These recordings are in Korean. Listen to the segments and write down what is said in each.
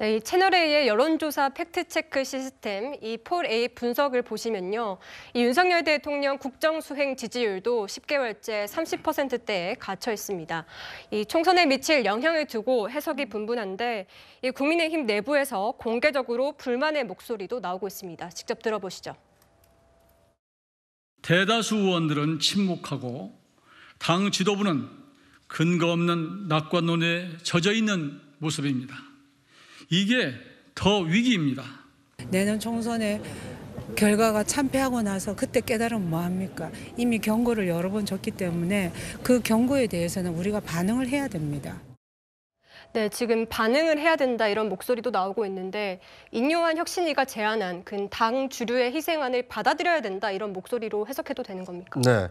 네, 이 채널A의 여론조사 팩트체크 시스템 이 폴A 분석을 보시면요. 이 윤석열 대통령 국정수행 지지율도 10개월째 30%대에 갇혀 있습니다. 이 총선에 미칠 영향을 두고 해석이 분분한데 이 국민의힘 내부에서 공개적으로 불만의 목소리도 나오고 있습니다. 직접 들어보시죠. 대다수 의원들은 침묵하고 당 지도부는 근거 없는 낙관론에 젖어 있는 모습입니다. 이게 더 위기입니다. 내년 총선에 결과가 참패하고 나서 그때 깨달으면 뭐합니까? 이미 경고를 여러 번 줬기 때문에 그 경고에 대해서는 우리가 반응을 해야 됩니다. 네, 지금 반응을 해야 된다 이런 목소리도 나오고 있는데 인요한 혁신위가 제안한 그 당 주류의 희생안을 받아들여야 된다 이런 목소리로 해석해도 되는 겁니까? 네.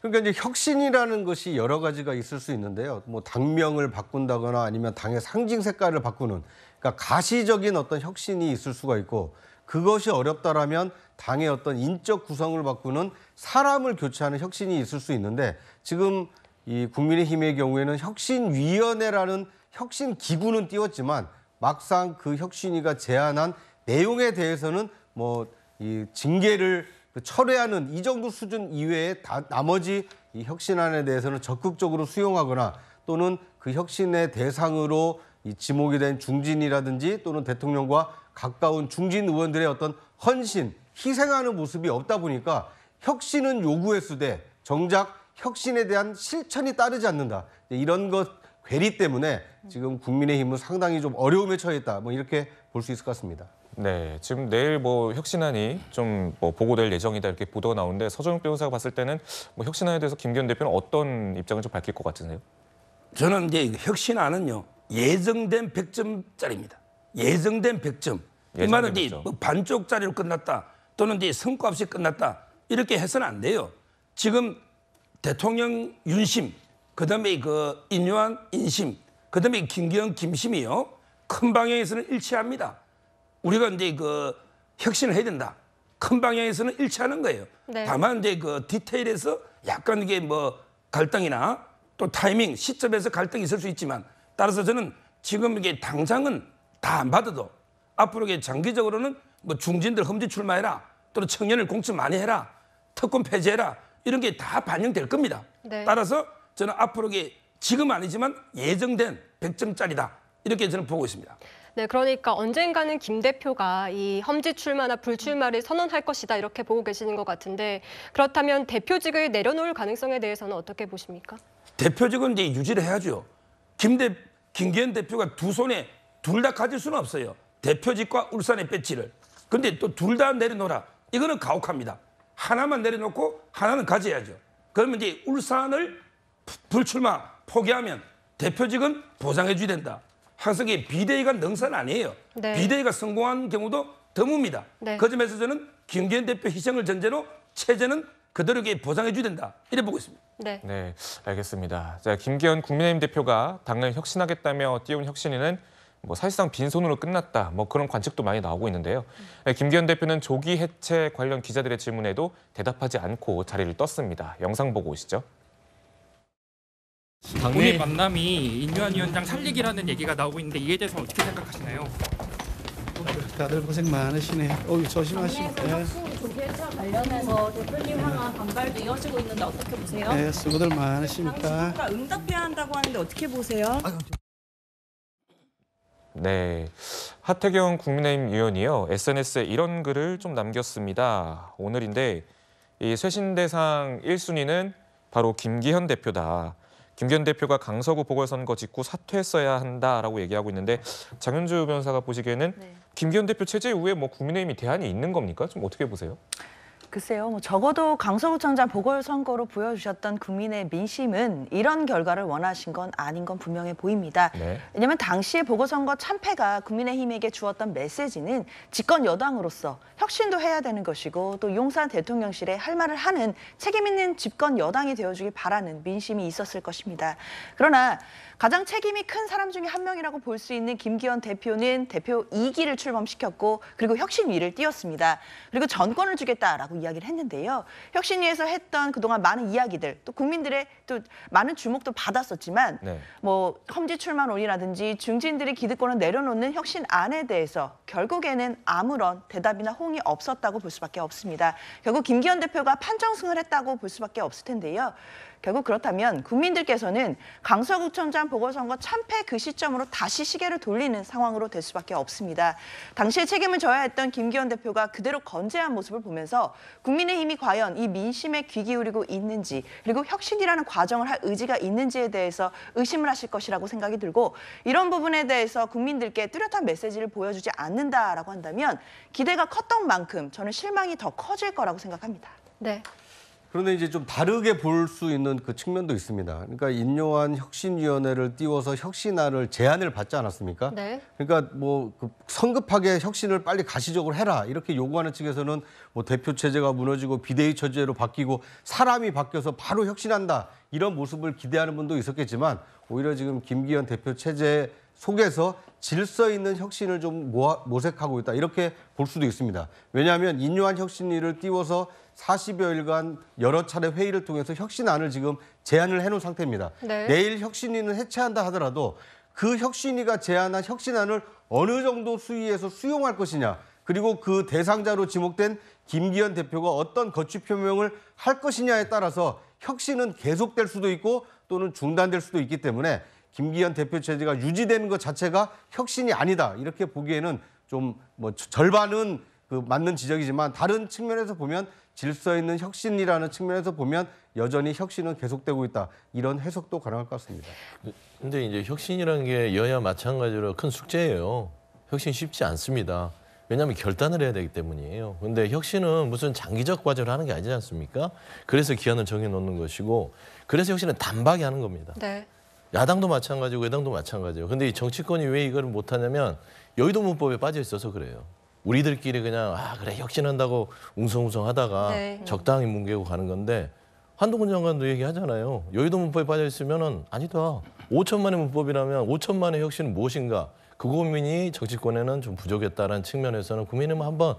그러니까 이제 혁신이라는 것이 여러 가지가 있을 수 있는데요. 뭐 당명을 바꾼다거나 아니면 당의 상징 색깔을 바꾸는 그러니까 가시적인 어떤 혁신이 있을 수가 있고 그것이 어렵다라면 당의 어떤 인적 구성을 바꾸는 사람을 교체하는 혁신이 있을 수 있는데 지금 이 국민의힘의 경우에는 혁신위원회라는 혁신 기구는 띄웠지만 막상 그 혁신위가 제안한 내용에 대해서는 뭐 이 징계를 그 철회하는 이 정도 수준 이외에 다 나머지 이 혁신안에 대해서는 적극적으로 수용하거나 또는 그 혁신의 대상으로 이 지목이 된 중진이라든지 또는 대통령과 가까운 중진 의원들의 어떤 헌신, 희생하는 모습이 없다 보니까 혁신은 요구했을 때 정작 혁신에 대한 실천이 따르지 않는다. 이런 것 괴리 때문에 지금 국민의힘은 상당히 좀 어려움에 처했다. 뭐 이렇게 볼 수 있을 것 같습니다. 네, 지금 내일 뭐 혁신안이 좀뭐 보고될 예정이다 이렇게 보도가 나오는데 서정욱 변호사가 봤을 때는 뭐 혁신안에 대해서 김기현 대표는 어떤 입장을 좀 밝힐 것 같으세요? 저는 이제 혁신안은요 예정된 100점짜리입니다. 예정된 100점. 이 말은 이제 반쪽짜리로 끝났다 또는 이제 성과 없이 끝났다 이렇게 해서는 안 돼요. 지금 대통령 윤심 그다음에 그 인요한 인심, 그다음에 김기현 김심이요. 큰 방향에서는 일치합니다. 우리가 이제 그 혁신을 해야 된다. 큰 방향에서는 일치하는 거예요. 네. 다만 이제 그 디테일에서 약간 이게 뭐 갈등이나 또 타이밍, 시점에서 갈등이 있을 수 있지만 따라서 저는 지금 이게 당장은 다 안 받아도 앞으로 이게 장기적으로는 뭐 중진들 험지 출마해라 또는 청년을 공천 많이 해라 특권 폐지해라 이런 게 다 반영될 겁니다. 네. 따라서 저는 앞으로 게 지금 아니지만 예정된 100점짜리다. 이렇게 저는 보고 있습니다. 네, 그러니까 언젠가는 김 대표가 이 험지 출마나 불출마를 선언할 것이다 이렇게 보고 계시는 것 같은데 그렇다면 대표직을 내려놓을 가능성에 대해서는 어떻게 보십니까? 대표직은 이제 유지를 해야죠. 김 대, 김기현 대표가 두 손에 둘 다 가질 수는 없어요. 대표직과 울산의 배치를. 근데 또 둘 다내려놓으 이거는 가혹합니다. 하나만 내려놓고 하나는 가져야죠. 그러면 이제 울산을 불출마 포기하면 대표직은 보장해 줘야 된다. 항상 이 비대위가 능선 아니에요. 네. 비대위가 성공한 경우도 드뭅니다. 네. 그 점에서 저는 김기현 대표 희생을 전제로 체제는 그들에게 보상해 줘야 된다. 이래 보고 있습니다. 네. 네, 알겠습니다. 자, 김기현 국민의힘 대표가 당을 혁신하겠다며 띄운 혁신이는 뭐 사실상 빈손으로 끝났다. 뭐 그런 관측도 많이 나오고 있는데요. 네, 김기현 대표는 조기 해체 관련 기자들의 질문에도 대답하지 않고 자리를 떴습니다. 영상 보고 오시죠. 오늘 당내 만남이 인류한 위원장 살리기라는 얘기가 나오고 있는데 이에 대해서 어떻게 생각하시나요? 다들 고생 많으시네. 어유 조심하시고. 당내 조계차 관련해서 대표님 반발도 이어지고 있는데 어떻게 보세요? 네, 수고들 많으십니다. 응답해야 한다고 하는데 어떻게 보세요? 네. 하태경 국민의힘 의원이요. SNS에 이런 글을 좀 남겼습니다. 오늘인데 이 쇄신대상 1순위는 바로 김기현 대표다. 김기현 대표가 강서구 보궐선거 직후 사퇴했어야 한다라고 얘기하고 있는데 장윤주 변호사가 보시기에는 네. 김기현 대표 체제 이후에 뭐 국민의힘이 대안이 있는 겁니까? 좀 어떻게 보세요? 글쎄요, 뭐 적어도 강서구청장 보궐선거로 보여주셨던 국민의 민심은 이런 결과를 원하신 건 아닌 건 분명해 보입니다. 네. 왜냐하면 당시의 보궐선거 참패가 국민의힘에게 주었던 메시지는 집권 여당으로서 혁신도 해야 되는 것이고 또 용산 대통령실에 할 말을 하는 책임 있는 집권 여당이 되어주길 바라는 민심이 있었을 것입니다. 그러나 가장 책임이 큰 사람 중에 한 명이라고 볼 수 있는 김기현 대표는 대표 2기를 출범시켰고 그리고 혁신 위를 띄웠습니다. 그리고 전권을 주겠다라고 이야기를 했는데요. 혁신위에서 했던 그동안 많은 이야기들 또 국민들의 또 많은 주목도 받았었지만 네. 뭐 험지 출마논의라든지 중진들이 기득권을 내려놓는 혁신안에 대해서 결국에는 아무런 대답이나 호응이 없었다고 볼 수밖에 없습니다. 결국 김기현 대표가 판정승을 했다고 볼 수밖에 없을 텐데요. 결국 그렇다면 국민들께서는 강서구청장 보궐선거 참패 그 시점으로 다시 시계를 돌리는 상황으로 될 수밖에 없습니다. 당시에 책임을 져야 했던 김기현 대표가 그대로 건재한 모습을 보면서 국민의힘이 과연 이 민심에 귀 기울이고 있는지 그리고 혁신이라는 과정을 할 의지가 있는지에 대해서 의심을 하실 것이라고 생각이 들고 이런 부분에 대해서 국민들께 뚜렷한 메시지를 보여주지 않는다라고 한다면 기대가 컸던 만큼 저는 실망이 더 커질 거라고 생각합니다. 네. 그런데 이제 좀 다르게 볼 수 있는 그 측면도 있습니다. 그러니까 인요한 혁신위원회를 띄워서 혁신안을 제안을 받지 않았습니까? 네. 그러니까 뭐그 성급하게 혁신을 빨리 가시적으로 해라 이렇게 요구하는 측에서는 뭐 대표 체제가 무너지고 비대위 체제로 바뀌고 사람이 바뀌어서 바로 혁신한다 이런 모습을 기대하는 분도 있었겠지만 오히려 지금 김기현 대표 체제 속에서 질서 있는 혁신을 좀 모아, 모색하고 있다 이렇게 볼 수도 있습니다. 왜냐하면 인류한 혁신위를 띄워서 40여일간 여러 차례 회의를 통해서 혁신안을 지금 제안을 해놓은 상태입니다. 네. 내일 혁신위는 해체한다 하더라도 그 혁신위가 제안한 혁신안을 어느 정도 수위에서 수용할 것이냐 그리고 그 대상자로 지목된 김기현 대표가 어떤 거취 표명을 할 것이냐에 따라서 혁신은 계속될 수도 있고 또는 중단될 수도 있기 때문에 김기현 대표 체제가 유지되는 것 자체가 혁신이 아니다. 이렇게 보기에는 좀 뭐 절반은 그 맞는 지적이지만 다른 측면에서 보면 질서 있는 혁신이라는 측면에서 보면 여전히 혁신은 계속되고 있다. 이런 해석도 가능할 것 같습니다. 근데 이제 혁신이라는 게 여야 마찬가지로 큰 숙제예요. 혁신 쉽지 않습니다. 왜냐하면 결단을 해야 되기 때문이에요. 근데 혁신은 무슨 장기적 과제를 하는 게 아니지 않습니까? 그래서 기한을 정해놓는 것이고 그래서 혁신은 단박에 하는 겁니다. 네. 야당도 마찬가지고 여당도 마찬가지고 근데 이 정치권이 왜 이걸 못하냐면 여의도 문법에 빠져 있어서 그래요. 우리들끼리 그냥 아 그래 혁신한다고 웅성웅성 하다가 네. 적당히 뭉개고 가는 건데 한동훈 장관도 얘기하잖아요. 여의도 문법에 빠져 있으면은 아니다. 5천만의 문법이라면 5천만의 혁신은 무엇인가? 그 고민이 정치권에는 좀부족했다는 측면에서는 국민의힘 한번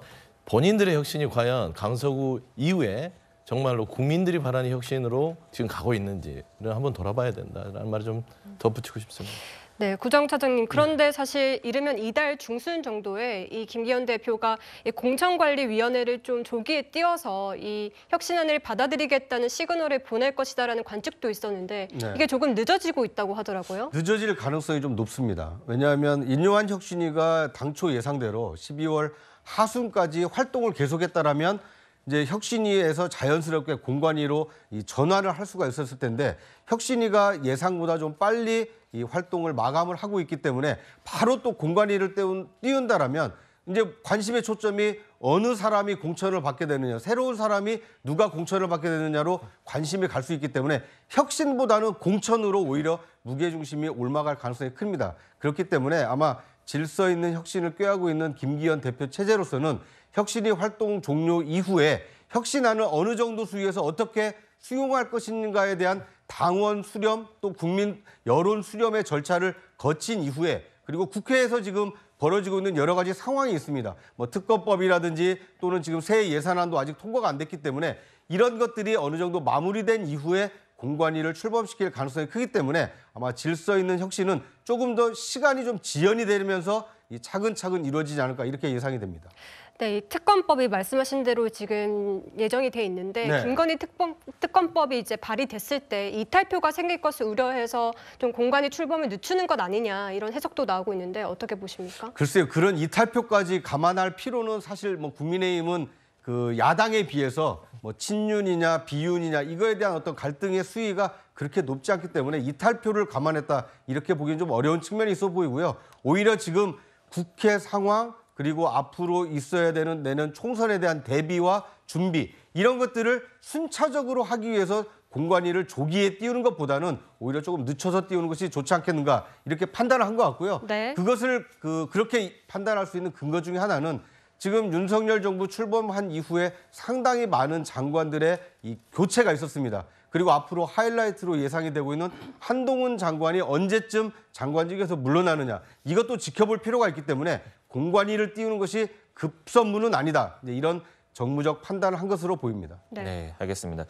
본인들의 혁신이 과연 강서구 이후에 정말로 국민들이 바라는 혁신으로 지금 가고 있는지를 한번 돌아봐야 된다라는 말을 좀 덧붙이고 싶습니다. 네, 구정 차장님. 그런데 사실 이르면 이달 중순 정도에 이 김기현 대표가 공천관리위원회를 좀 조기에 띄워서 이 혁신안을 받아들이겠다는 시그널을 보낼 것이다라는 관측도 있었는데 네. 이게 조금 늦어지고 있다고 하더라고요. 늦어질 가능성이 좀 높습니다. 왜냐하면 인요한 혁신위가 당초 예상대로 12월 하순까지 활동을 계속했다라면 이제 혁신위에서 자연스럽게 공관위로 이 전환을 할 수가 있었을 텐데 혁신위가 예상보다 좀 빨리 이 활동을 마감을 하고 있기 때문에 바로 또 공관위를 띄운다라면 이제 관심의 초점이 어느 사람이 공천을 받게 되느냐, 새로운 사람이 누가 공천을 받게 되느냐로 관심이 갈 수 있기 때문에 혁신보다는 공천으로 오히려 무게중심이 올라갈 가능성이 큽니다. 그렇기 때문에 아마 질서 있는 혁신을 꾀하고 있는 김기현 대표 체제로서는 혁신이 활동 종료 이후에 혁신안을 어느 정도 수위에서 어떻게 수용할 것인가에 대한 당원 수렴 또 국민 여론 수렴의 절차를 거친 이후에 그리고 국회에서 지금 벌어지고 있는 여러 가지 상황이 있습니다. 뭐 특검법이라든지 또는 지금 새 예산안도 아직 통과가 안 됐기 때문에 이런 것들이 어느 정도 마무리된 이후에 공관위를 출범시킬 가능성이 크기 때문에 아마 질서 있는 혁신은 조금 더 시간이 좀 지연이 되면서 차근차근 이루어지지 않을까 이렇게 예상이 됩니다. 네, 특검법이 말씀하신 대로 지금 예정이 돼 있는데 네. 김건희 특검, 특검법이 이제 발의됐을 때 이탈표가 생길 것을 우려해서 좀 공간이 출범을 늦추는 것 아니냐 이런 해석도 나오고 있는데 어떻게 보십니까? 글쎄요, 그런 이탈표까지 감안할 필요는 사실 뭐 국민의힘은 그 야당에 비해서 뭐 친윤이냐 비윤이냐 이거에 대한 어떤 갈등의 수위가 그렇게 높지 않기 때문에 이탈표를 감안했다 이렇게 보기엔 좀 어려운 측면이 있어 보이고요. 오히려 지금 국회 상황 그리고 앞으로 있어야 되는 내년 총선에 대한 대비와 준비 이런 것들을 순차적으로 하기 위해서 공관위를 조기에 띄우는 것보다는 오히려 조금 늦춰서 띄우는 것이 좋지 않겠는가 이렇게 판단을 한 것 같고요. 네. 그것을 그, 그렇게 판단할 수 있는 근거 중에 하나는 지금 윤석열 정부 출범한 이후에 상당히 많은 장관들의 이 교체가 있었습니다. 그리고 앞으로 하이라이트로 예상이 되고 있는 한동훈 장관이 언제쯤 장관직에서 물러나느냐 이것도 지켜볼 필요가 있기 때문에 공관위를 띄우는 것이 급선무는 아니다. 이런 정무적 판단을 한 것으로 보입니다. 네, 네 알겠습니다.